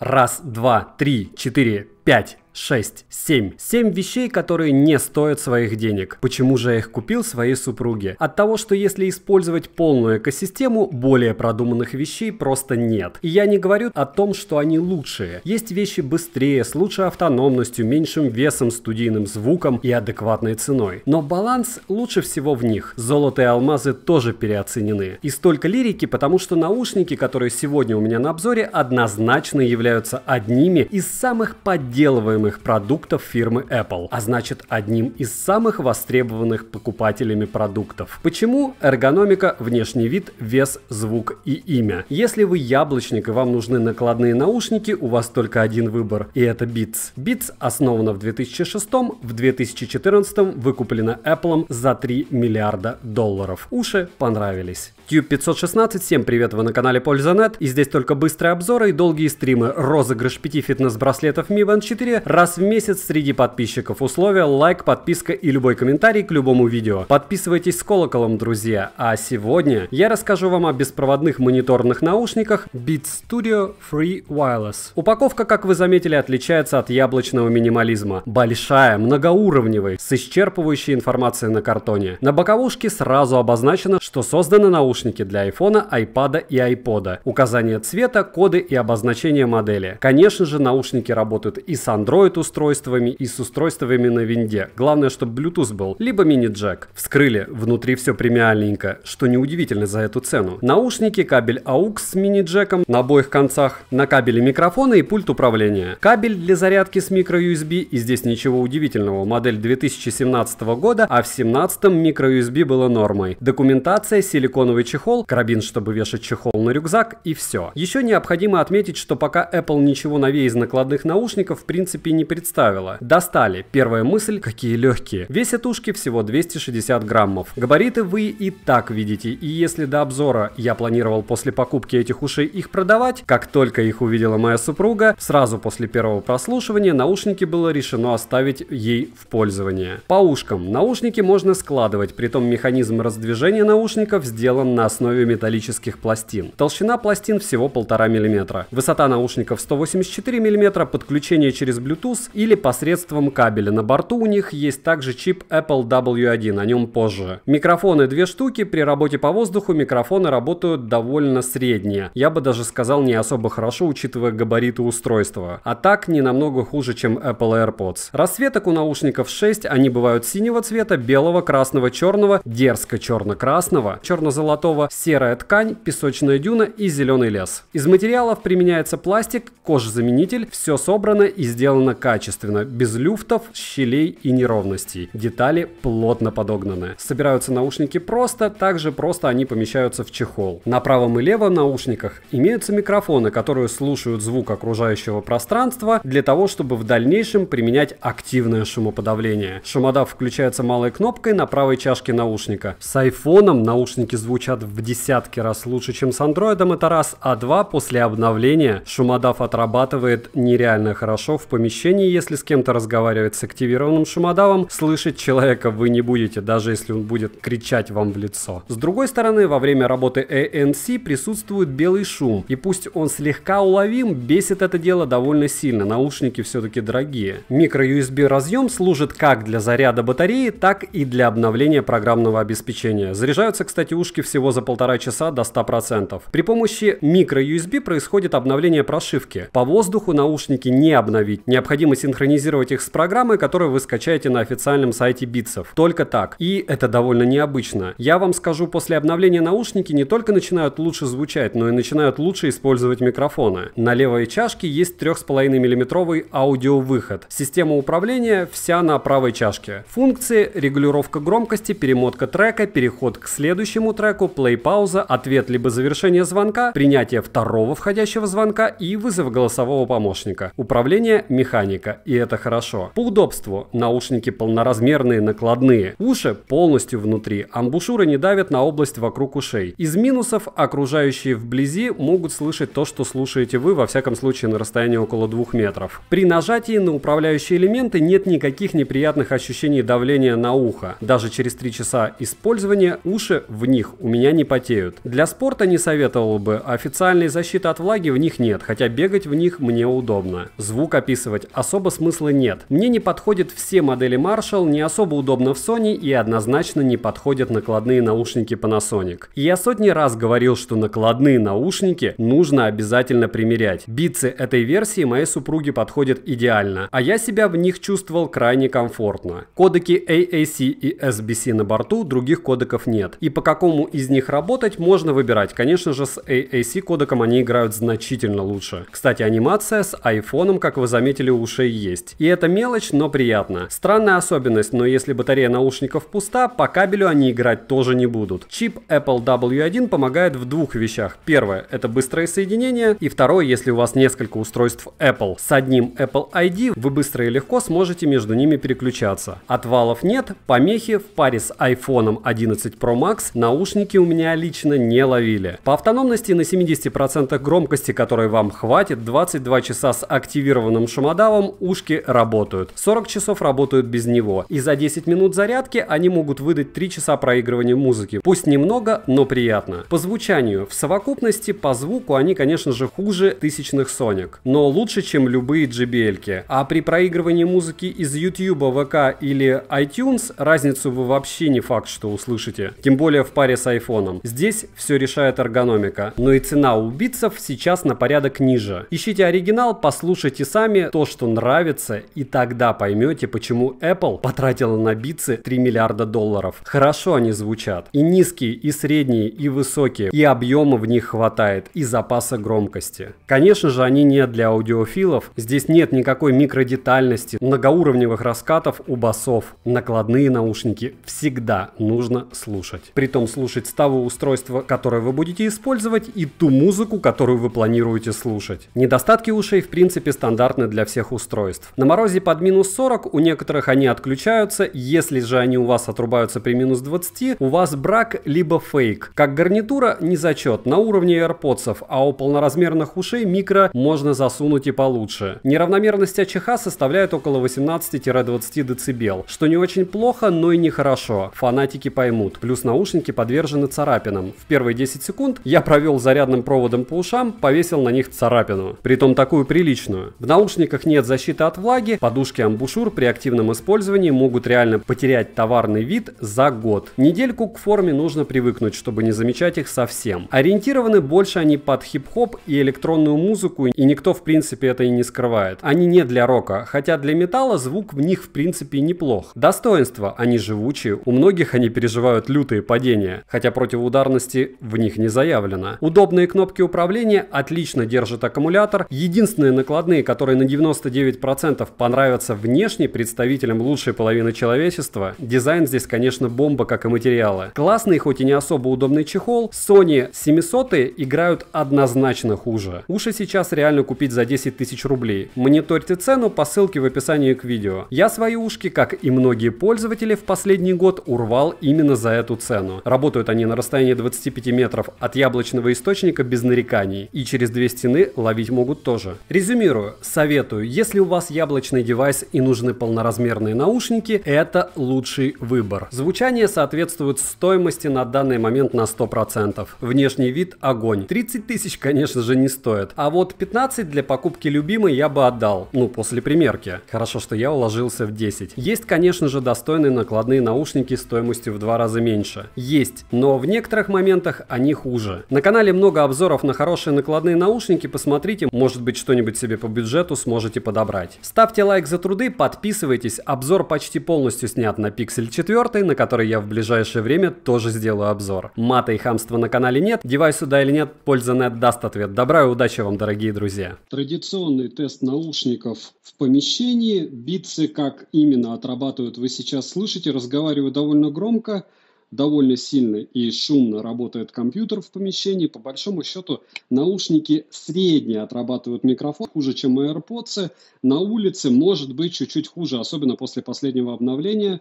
Раз, два, три, четыре, 5, 6, 7. 7 вещей, которые не стоят своих денег. Почему же я их купил своей супруге? От того, что если использовать полную экосистему, более продуманных вещей просто нет. И я не говорю о том, что они лучшие. Есть вещи быстрее, с лучшей автономностью, меньшим весом, студийным звуком и адекватной ценой. Но баланс лучше всего в них. Золото и алмазы тоже переоценены. И столько лирики, потому что наушники, которые сегодня у меня на обзоре, однозначно являются одними из самых поддержанных подделываемых продуктов фирмы Apple, а значит одним из самых востребованных покупателями продуктов. Почему? Эргономика, внешний вид, вес, звук и имя. Если вы яблочник и вам нужны накладные наушники, у вас только один выбор, и это Beats. Beats основана в 2006, в 2014 выкуплена Apple за 3 миллиарда долларов. Уши понравились. Cube 516, всем привет, вы на канале Польза.нет, и здесь только быстрые обзоры и долгие стримы, розыгрыш 5 фитнес-браслетов Mi Band 4 раз в месяц среди подписчиков, условия лайк, подписка и любой комментарий к любому видео. Подписывайтесь с колоколом, друзья, а сегодня я расскажу вам о беспроводных мониторных наушниках Beat Studio Free Wireless. Упаковка, как вы заметили, отличается от яблочного минимализма. Большая, многоуровневая, с исчерпывающей информацией на картоне. На боковушке сразу обозначено, что созданы наушники наушники для iPhone, iPad и iPod, указание цвета, коды и обозначение модели. Конечно же, наушники работают и с Android устройствами, и с устройствами на винде. Главное, чтобы Bluetooth был, либо мини-джек. Вскрыли, внутри все премиальненько, что неудивительно за эту цену. Наушники, кабель AUX с мини-джеком на обоих концах, на кабеле микрофона и пульт управления. Кабель для зарядки с микро USB и здесь ничего удивительного, модель 2017 года, а в 17 USB было нормой. Документация, силиконовый чехол, карабин, чтобы вешать чехол на рюкзак и все. Еще необходимо отметить, что пока Apple ничего новее из накладных наушников в принципе не представила. Достали. Первая мысль, какие легкие. Весят ушки всего 260 граммов. Габариты вы и так видите, и если до обзора я планировал после покупки этих ушей их продавать, как только их увидела моя супруга, сразу после первого прослушивания наушники было решено оставить ей в пользование. По ушкам. Наушники можно складывать, притом механизм раздвижения наушников сделан на основе металлических пластин. Толщина пластин всего 1,5 мм. Высота наушников 184 мм, подключение через Bluetooth или посредством кабеля. На борту у них есть также чип Apple W1, о нем позже. Микрофоны две штуки, при работе по воздуху микрофоны работают довольно средние. Я бы даже сказал не особо хорошо, учитывая габариты устройства. А так не намного хуже, чем Apple AirPods. Расцветок у наушников 6, они бывают синего цвета, белого, красного, черного, дерзко черно-красного, черно-золотого Золотого, серая ткань, песочная дюна и зеленый лес. Из материалов применяется пластик, кожзаменитель, все собрано и сделано качественно, без люфтов, щелей и неровностей. Детали плотно подогнаны. Собираются наушники просто, также просто они помещаются в чехол. На правом и левом наушниках имеются микрофоны, которые слушают звук окружающего пространства для того, чтобы в дальнейшем применять активное шумоподавление. Шумодав включается малой кнопкой на правой чашке наушника. С айфоном наушники звучат звучат в десятки раз лучше, чем с андроидом, это раз, а два, после обновления шумодав отрабатывает нереально хорошо в помещении, если с кем-то разговаривает с активированным шумодавом, слышать человека вы не будете, даже если он будет кричать вам в лицо. С другой стороны, во время работы ANC присутствует белый шум, и пусть он слегка уловим, бесит это дело довольно сильно, наушники все-таки дорогие. Микро-USB разъем служит как для заряда батареи, так и для обновления программного обеспечения. Заряжаются, кстати, ушки всего всего за полтора часа до 100%. При помощи микро-USB происходит обновление прошивки. По воздуху наушники не обновить. Необходимо синхронизировать их с программой, которую вы скачаете на официальном сайте битсов. Только так. И это довольно необычно. Я вам скажу, после обновления наушники не только начинают лучше звучать, но и начинают лучше использовать микрофоны. На левой чашке есть 3,5 мм аудиовыход. Система управления вся на правой чашке. Функции, регулировка громкости, перемотка трека, переход к следующему треку, плей-пауза, ответ либо завершение звонка, принятие второго входящего звонка и вызов голосового помощника. Управление – механика, и это хорошо. По удобству – наушники полноразмерные, накладные. Уши полностью внутри, амбушюры не давят на область вокруг ушей. Из минусов – окружающие вблизи могут слышать то, что слушаете вы, во всяком случае на расстоянии около двух метров. При нажатии на управляющие элементы нет никаких неприятных ощущений давления на ухо. Даже через три часа использования уши в них у меня меня не потеют. Для спорта не советовал бы, официальной защиты от влаги в них нет, хотя бегать в них мне удобно. Звук описывать особо смысла нет. Мне не подходят все модели Marshall, не особо удобно в Sony и однозначно не подходят накладные наушники Panasonic. Я сотни раз говорил, что накладные наушники нужно обязательно примерять. Битсы этой версии моей супруге подходят идеально, а я себя в них чувствовал крайне комфортно. Кодеки AAC и SBC на борту, других кодеков нет. И по какому из них работать, можно выбирать. Конечно же, с а- AAC кодеком они играют значительно лучше. Кстати, анимация с айфоном, как вы заметили, у ушей есть. И это мелочь, но приятно. Странная особенность, но если батарея наушников пуста, по кабелю они играть тоже не будут. Чип Apple W1 помогает в двух вещах. Первое – это быстрое соединение, и второе, если у вас несколько устройств Apple. С одним Apple ID вы быстро и легко сможете между ними переключаться. Отвалов нет, помехи в паре с iPhone 11 Pro Max наушники у меня лично не ловили. По автономности на 70% громкости, которой вам хватит, 22 часа с активированным шумодавом ушки работают. 40 часов работают без него. И за 10 минут зарядки они могут выдать 3 часа проигрывания музыки. Пусть немного, но приятно. По звучанию. В совокупности по звуку они, конечно же, хуже тысячных Sonic. Но лучше, чем любые JBL. -ки. А при проигрывании музыки из YouTube, ВК или iTunes разницу вы вообще не факт, что услышите. Тем более в паре с iPhone телефоном. Здесь все решает эргономика, но и цена у убийцев сейчас на порядок ниже. Ищите оригинал, послушайте сами то, что нравится, и тогда поймете, почему Apple потратила на битцы 3 миллиарда долларов. Хорошо они звучат. И низкие, и средние, и высокие, и объема в них хватает, и запаса громкости. Конечно же, они не для аудиофилов. Здесь нет никакой микродетальности, многоуровневых раскатов у басов. Накладные наушники всегда нужно слушать. Притом слушать зависит того устройства, которое вы будете использовать, и ту музыку, которую вы планируете слушать. Недостатки ушей в принципе стандартны для всех устройств. На морозе под минус 40 у некоторых они отключаются, если же они у вас отрубаются при минус 20, у вас брак либо фейк. Как гарнитура не зачет, на уровне AirPods, а у полноразмерных ушей микро можно засунуть и получше. Неравномерность АЧХ составляет около 18-20 дБ, что не очень плохо, но и нехорошо, фанатики поймут. Плюс наушники подвержены подвержены царапинам. В первые 10 секунд я провел зарядным проводом по ушам, повесил на них царапину. Притом такую приличную. В наушниках нет защиты от влаги, подушки амбушюр при активном использовании могут реально потерять товарный вид за год. Недельку к форме нужно привыкнуть, чтобы не замечать их совсем. Ориентированы больше они под хип-хоп и электронную музыку, и никто в принципе это и не скрывает. Они не для рока, хотя для металла звук в них в принципе неплох. Достоинство, они живучие, у многих они переживают лютые падения, хотя хотя противоударности в них не заявлено. Удобные кнопки управления отлично держат аккумулятор. Единственные накладные, которые на 99% понравятся внешне представителям лучшей половины человечества, дизайн здесь, конечно, бомба, как и материалы. Классный, хоть и не особо удобный чехол, Sony 700 играют однозначно хуже. Уши сейчас реально купить за 10 тысяч рублей. Мониторьте цену по ссылке в описании к видео. Я свои ушки, как и многие пользователи, в последний год урвал именно за эту цену. Работают они расстоянии на расстоянии 25 метров от яблочного источника без нареканий. И через две стены ловить могут тоже. Резюмирую, советую, если у вас яблочный девайс и нужны полноразмерные наушники, это лучший выбор. Звучание соответствует стоимости на данный момент на 100%. Внешний вид – огонь. 30 тысяч, конечно же, не стоит. А вот 15 для покупки любимой я бы отдал. Ну, после примерки. Хорошо, что я уложился в 10. Есть, конечно же, достойные накладные наушники стоимостью в два раза меньше. Есть, но в некоторых моментах они хуже. На канале много обзоров на хорошие накладные наушники, посмотрите, может быть что-нибудь себе по бюджету сможете подобрать. Ставьте лайк за труды, подписывайтесь, обзор почти полностью снят на Pixel 4, на который я в ближайшее время тоже сделаю обзор. Мата и хамства на канале нет, девайсу да или нет, польза нет даст ответ. Добра и удачи вам, дорогие друзья. Традиционный тест наушников в помещении. Битсы, как именно отрабатывают, вы сейчас слышите, разговариваю довольно громко довольно сильно и шумно работает компьютер в помещении, по большому счету наушники средне отрабатывают микрофон, хуже, чем AirPods. На улице может быть чуть-чуть хуже, особенно после последнего обновления.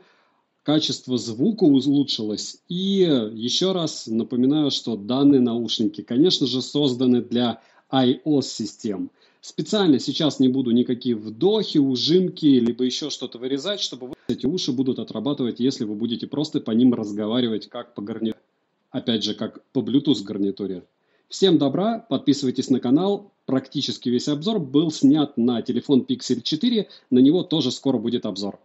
Качество звука улучшилось. И еще раз напоминаю, что данные наушники, конечно же, созданы для iOS-систем. Специально сейчас не буду никакие вдохи, ужимки, либо еще что-то вырезать, чтобы вы... эти уши будут отрабатывать, если вы будете просто по ним разговаривать как по гарнитуре. Опять же, как по Bluetooth гарнитуре. Всем добра, подписывайтесь на канал. Практически весь обзор был снят на телефон Pixel 4, на него тоже скоро будет обзор.